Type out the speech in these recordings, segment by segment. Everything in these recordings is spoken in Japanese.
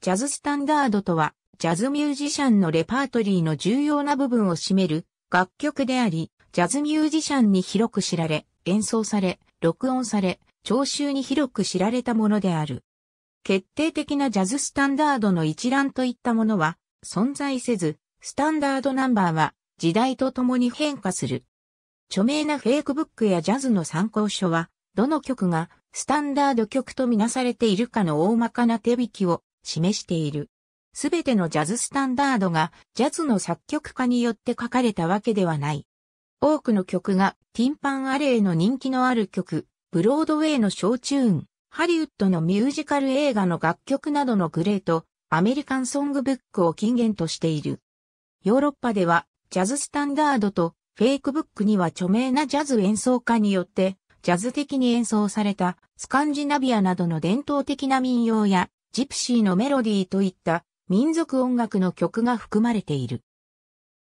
ジャズスタンダードとは、ジャズミュージシャンのレパートリーの重要な部分を占める楽曲であり、ジャズミュージシャンに広く知られ、演奏され、録音され、聴衆に広く知られたものである。決定的なジャズスタンダードの一覧といったものは存在せず、スタンダードナンバーは時代とともに変化する。著名なフェイクブックやジャズの参考書は、どの曲がスタンダード曲とみなされているかの大まかな手引きを示している。すべてのジャズスタンダードがジャズの作曲家によって書かれたわけではない。多くの曲がティンパンアレーの人気のある曲、ブロードウェイのショーチューン、ハリウッドのミュージカル映画の楽曲などのグレート、アメリカンソングブックを起源としている。ヨーロッパではジャズスタンダードとフェイクブックには著名なジャズ演奏家によってジャズ的に演奏されたスカンジナビアなどの伝統的な民謡やジプシーのメロディーといった民族音楽の曲が含まれている。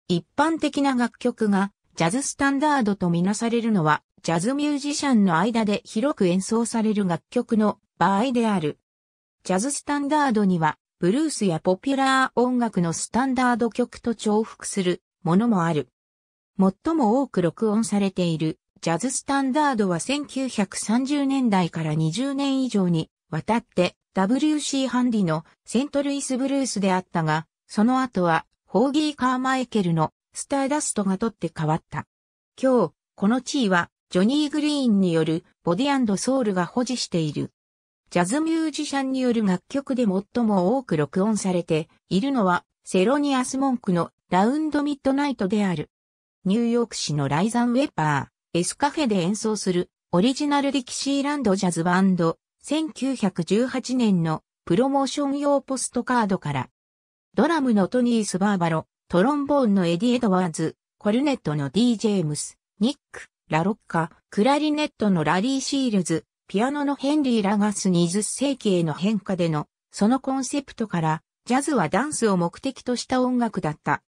一般的な楽曲がジャズスタンダードとみなされるのは、ジャズミュージシャンの間で広く演奏される楽曲の場合である。ジャズスタンダードには、ブルースやポピュラー音楽のスタンダード曲と重複するものもある。最も多く録音されているジャズスタンダードは1930年代から20年以上にわたって WC ハンディのセントルイスブルースであったが、その後はホーギー・カーマイケルのスターダストが取って変わった。今日、この地位はジョニー・グリーンによるボディソウルが保持している。ジャズミュージシャンによる楽曲で最も多く録音されているのはセロニアス・モンクのラウンド・ミッドナイトである。ニューヨーク市のライザン・ウェパー、エスカフェで演奏するオリジナルディキシーランドジャズバンド1918年のプロモーション用ポストカードから、ドラムのトニー・スバーバロ、トロンボーンのエディ・エドワーズ、コルネットの D・ ジェームス、ニック、ラロッカ、クラリネットのラリー・シールズ、ピアノのヘンリー・ラガス20世紀への変化での、そのコンセプトから、ジャズはダンスを目的とした音楽だった。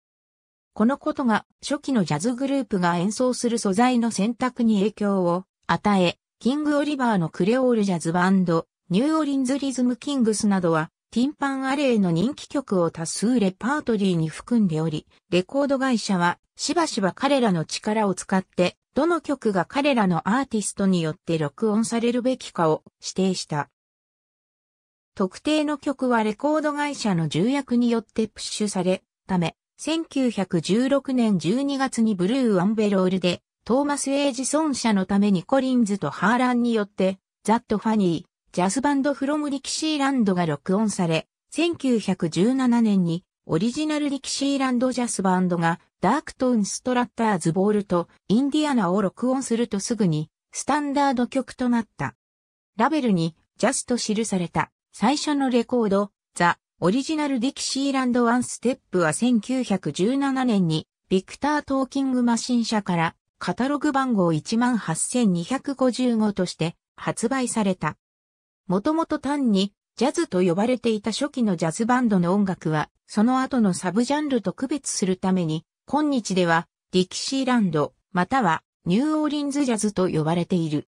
このことが初期のジャズグループが演奏する素材の選択に影響を与え、キング・オリバーのクレオールジャズバンド、ニューオリンズ・リズム・キングスなどは、ティンパン・アレイの人気曲を多数レパートリーに含んでおり、レコード会社は、しばしば彼らの力を使って、どの曲が彼らのアーティストによって録音されるべきかを指定した。特定の曲はレコード会社の重役によってプッシュされ、ため、1916年12月にブルーアンベロールでトーマス・エイジソン社のためにコリンズとハーランによって、ザット・ファニー、ジャズバンド・フロム・リキシーランドが録音され、1917年にオリジナルリキシーランドジャズバンドがダークトーン・ストラッターズ・ボールとインディアナを録音するとすぐにスタンダード曲となった。ラベルにジャスと記された最初のレコード、ザ・オリジナルディキシーランド・ワン・ステップは1917年にビクター・トーキング・マシン社からカタログ番号18255として発売された。もともと単にジャズと呼ばれていた初期のジャズバンドの音楽は、その後のサブジャンルと区別するために、今日ではディキシーランド、またはニューオーリンズジャズと呼ばれている。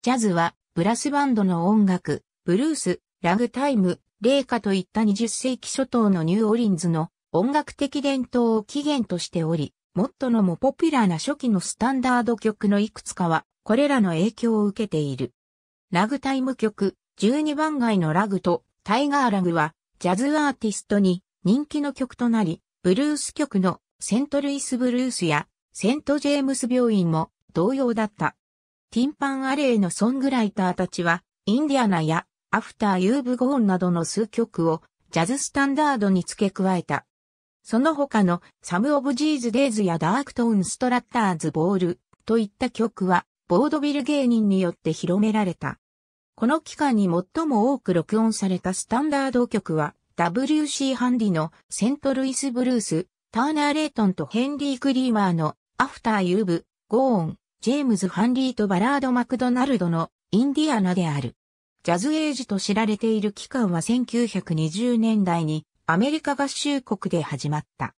ジャズは、ブラスバンドの音楽、ブルース、ラグタイム、霊下といった20世紀初頭のニューオーリンズの音楽的伝統を起源としており、もっとのもポピュラーな初期のスタンダード曲のいくつかは、これらの影響を受けている。ラグタイム曲、12番街のラグとタイガーラグは、ジャズアーティストに人気の曲となり、ブルース曲のセントルイスブルースやセントジェームス病院も同様だった。ティンパンアレイのソングライターたちは、インディアナやアフターユーブゴーンなどの数曲をジャズスタンダードに付け加えた。その他のサム・オブ・ジーズ・デイズやダークトーン・ストラッターズ・ボールといった曲はボードビル芸人によって広められた。この期間に最も多く録音されたスタンダード曲は W.C. ハンディのセントルイス・ブルース、ターナー・レイトンとヘンリー・クリーマーのアフター・ユーブ、ゴーン、ジェームズ・ハンリーとバラード・マクドナルドのインディアナである。ジャズエイジと知られている期間は1920年代にアメリカ合衆国で始まった。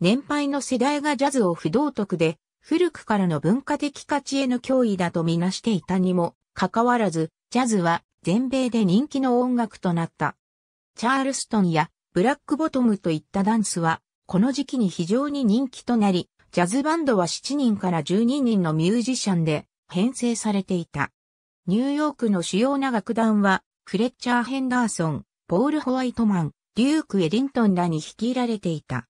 年配の世代がジャズを不道徳で、古くからの文化的価値への脅威だとみなしていたにも、かかわらず、ジャズは全米で人気の音楽となった。チャールストンやブラックボトムといったダンスは、この時期に非常に人気となり、ジャズバンドは7人から12人のミュージシャンで編成されていた。ニューヨークの主要な楽団は、フレッチャー・ヘンダーソン、ポール・ホワイトマン、デューク・エディントンらに率いられていた。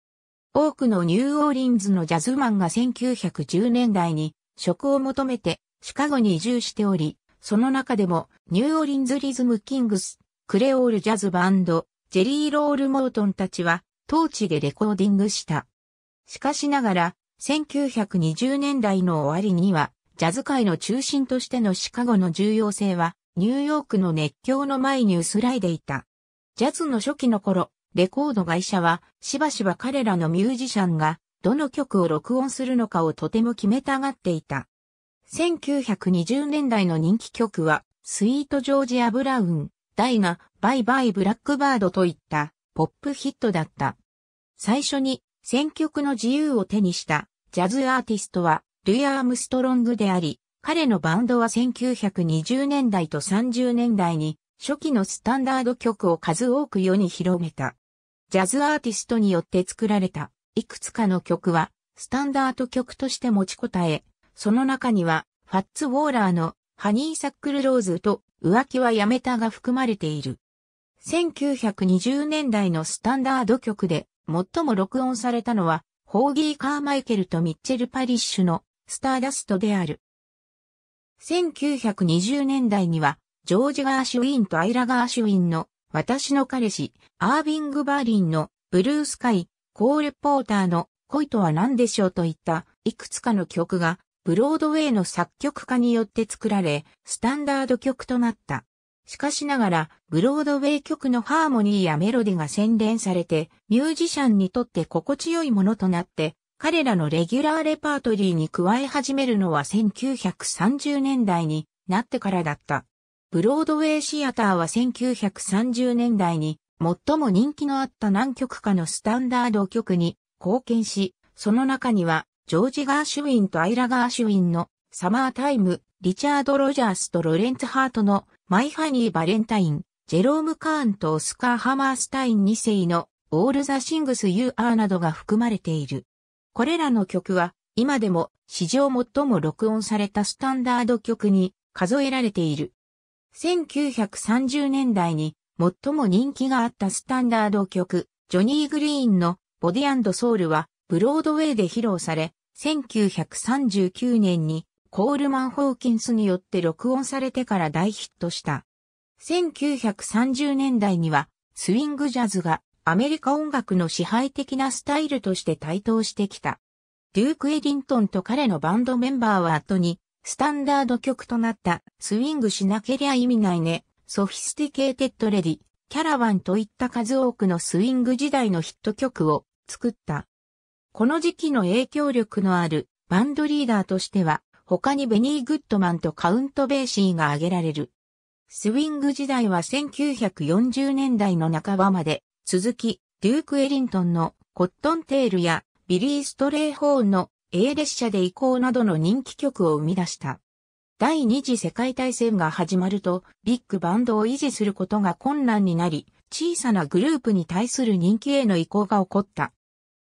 多くのニューオーリンズのジャズマンが1910年代に職を求めてシカゴに移住しており、その中でもニューオーリンズリズム・キングス、クレオール・ジャズバンド、ジェリー・ロール・モートンたちは当地でレコーディングした。しかしながら、1920年代の終わりには、ジャズ界の中心としてのシカゴの重要性は、ニューヨークの熱狂の前に薄らいでいた。ジャズの初期の頃、レコード会社はしばしば彼らのミュージシャンがどの曲を録音するのかをとても決めたがっていた。1920年代の人気曲は、スイート・ジョージア・ブラウン、ダイナ、バイバイ・ブラックバードといったポップヒットだった。最初に選曲の自由を手にしたジャズアーティストはルイ・アームストロングであり、彼のバンドは1920年代と30年代に初期のスタンダード曲を数多く世に広めた。ジャズアーティストによって作られたいくつかの曲はスタンダード曲として持ちこたえ、その中にはファッツ・ウォーラーのハニーサックルローズと浮気はやめたが含まれている。1920年代のスタンダード曲で最も録音されたのはホーギー・カーマイケルとミッチェル・パリッシュのスターダストである。1920年代にはジョージ・ガーシュウィンとアイラ・ガーシュウィンの私の彼氏、アービング・バーリンのブルースカイ、コーレポーターの恋とは何でしょうといったいくつかの曲がブロードウェイの作曲家によって作られ、スタンダード曲となった。しかしながら、ブロードウェイ曲のハーモニーやメロディが洗練されて、ミュージシャンにとって心地よいものとなって、彼らのレギュラーレパートリーに加え始めるのは1930年代になってからだった。ブロードウェイシアターは1930年代に最も人気のあった南極歌のスタンダード曲に貢献し、その中にはジョージ・ガーシュウィンとアイラ・ガーシュウィンのサマータイム、リチャード・ロジャースとロレンツ・ハートのマイ・ハニー・バレンタイン、ジェローム・カーンとオスカー・ハマースタイン2世のオール・ザ・シングス・ユー・アーなどが含まれている。これらの曲は今でも史上最も録音されたスタンダード曲に数えられている。1930年代に最も人気があったスタンダード曲、ジョニー・グリーンのボディソウルはブロードウェイで披露され、1939年にコールマン・ホーキンスによって録音されてから大ヒットした。1930年代にはスイングジャズがアメリカ音楽の支配的なスタイルとして台頭してきた。デューク・エディントンと彼のバンドメンバーは後にスタンダード曲となったスイングしなけりゃ意味ないね、ソフィスティケーテッドレディ、キャラバンといった数多くのスイング時代のヒット曲を作った。この時期の影響力のあるバンドリーダーとしては、他にベニー・グッドマンとカウント・ベーシーが挙げられる。スイング時代は1940年代の半ばまで続き、デューク・エリントンのコットンテールやビリー・ストレイホーンの A 列車で移行などの人気曲を生み出した。第二次世界大戦が始まると、ビッグバンドを維持することが困難になり、小さなグループに対する人気への移行が起こった。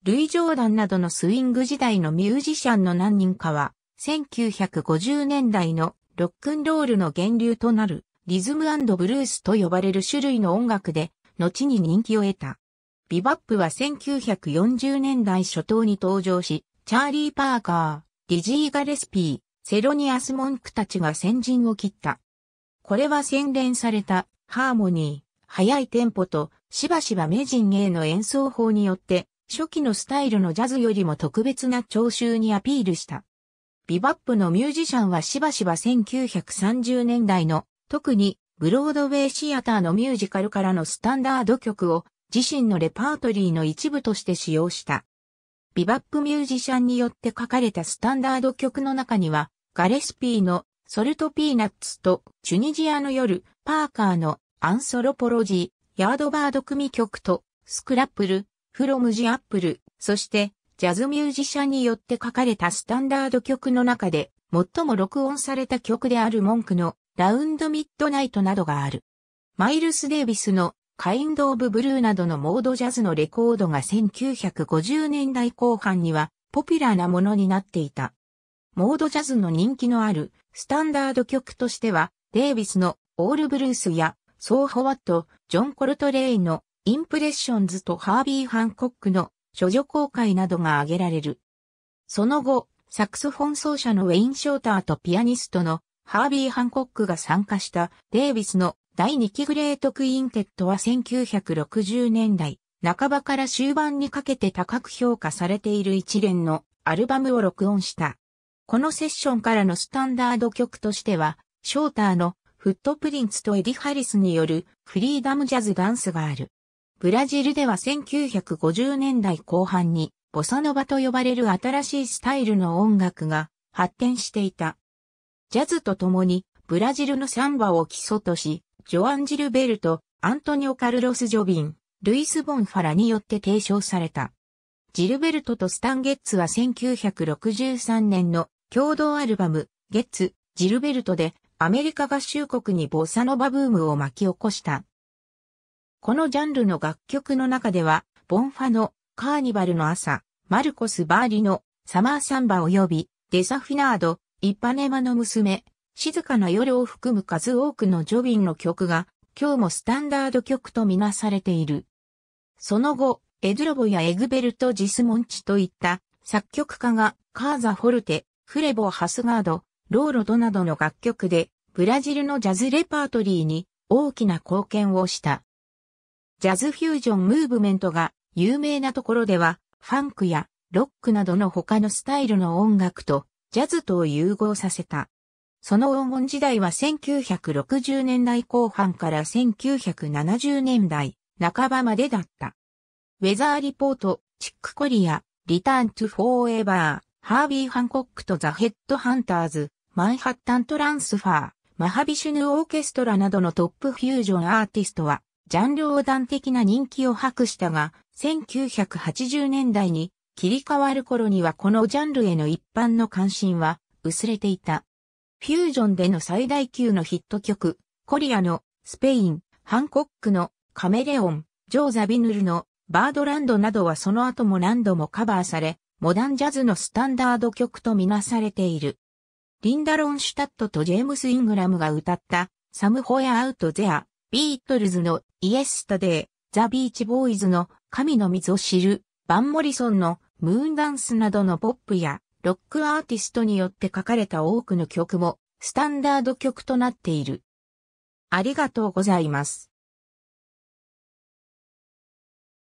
ルイ・ジョーダンなどのスイング時代のミュージシャンの何人かは、1950年代のロックンロールの源流となるリズムブルースと呼ばれる種類の音楽で、後に人気を得た。ビバップは1940年代初頭に登場し、チャーリー・パーカー、ディジー・ガレスピー、セロニアス・モンクたちが先陣を切った。これは洗練された、ハーモニー、速いテンポと、しばしば名人への演奏法によって、初期のスタイルのジャズよりも特別な聴衆にアピールした。ビバップのミュージシャンはしばしば1930年代の、特にブロードウェイシアターのミュージカルからのスタンダード曲を自身のレパートリーの一部として使用した。ビバップミュージシャンによって書かれたスタンダード曲の中には、ガレスピーのソルトピーナッツとチュニジアの夜、パーカーのアンソロポロジー、ヤードバード組曲とスクラップル、フロムジアップル、そしてジャズミュージシャンによって書かれたスタンダード曲の中で最も録音された曲である文句のラウンドミッドナイトなどがある。マイルス・デイビスのカインド・オブ・ブルーなどのモードジャズのレコードが1950年代後半にはポピュラーなものになっていた。モードジャズの人気のあるスタンダード曲としては、デイビスのオールブルースやソー・ホワット、ジョン・コルトレインのインプレッションズとハービー・ハンコックの処女公開などが挙げられる。その後、サクソフォン奏者のウェイン・ショーターとピアニストのハービー・ハンコックが参加したデイビスの第2期グレートクインテットは1960年代半ばから終盤にかけて高く評価されている一連のアルバムを録音した。このセッションからのスタンダード曲としては、ショーターのフットプリンツとエディ・ハリスによるフリーダムジャズダンスがある。ブラジルでは1950年代後半にボサノバと呼ばれる新しいスタイルの音楽が発展していた。ジャズと共にブラジルのサンバを基礎とし、ジョアン・ジルベルト、アントニオ・カルロス・ジョビン、ルイス・ボンファラによって提唱された。ジルベルトとスタン・ゲッツは1963年の共同アルバム、ゲッツ、ジルベルトでアメリカ合衆国にボサノバブームを巻き起こした。このジャンルの楽曲の中では、ボンファのカーニバルの朝、マルコス・バーリのサマーサンバ及びデザ・フィナード、イッパネマの娘、静かな夜を含む数多くのジョビンの曲が、今日もスタンダード曲とみなされている。その後、エドロボやエグベルト・ジスモンチといった作曲家がカーザ・フォルテ、フレボ・ハスガード、ローロドなどの楽曲でブラジルのジャズレパートリーに大きな貢献をした。ジャズフュージョンムーブメントが有名なところではファンクやロックなどの他のスタイルの音楽とジャズとを融合させた。その黄金時代は1960年代後半から1970年代半ばまでだった。ウェザーリポート、チックコリア、リターントゥフォーエバー、ハービー・ハンコックとザ・ヘッドハンターズ、マンハッタントランスファー、マハビシュヌオーケストラなどのトップフュージョンアーティストは、ジャンル横断的な人気を博したが、1980年代に切り替わる頃にはこのジャンルへの一般の関心は薄れていた。フュージョンでの最大級のヒット曲、コリアのスペイン、ハンコックのカメレオン、ジョー・ザ・ビヌルのバードランドなどはその後も何度もカバーされ、モダンジャズのスタンダード曲とみなされている。リンダ・ロンシュタットとジェームス・イングラムが歌ったサム・ホヤ・アウト・ゼア、ビートルズのイエスタデイ、ザ・ビーチ・ボーイズの神の水を知る、バン・モリソンのムーンダンスなどのポップやロックアーティストによって書かれた多くの曲もスタンダード曲となっている。ありがとうございます。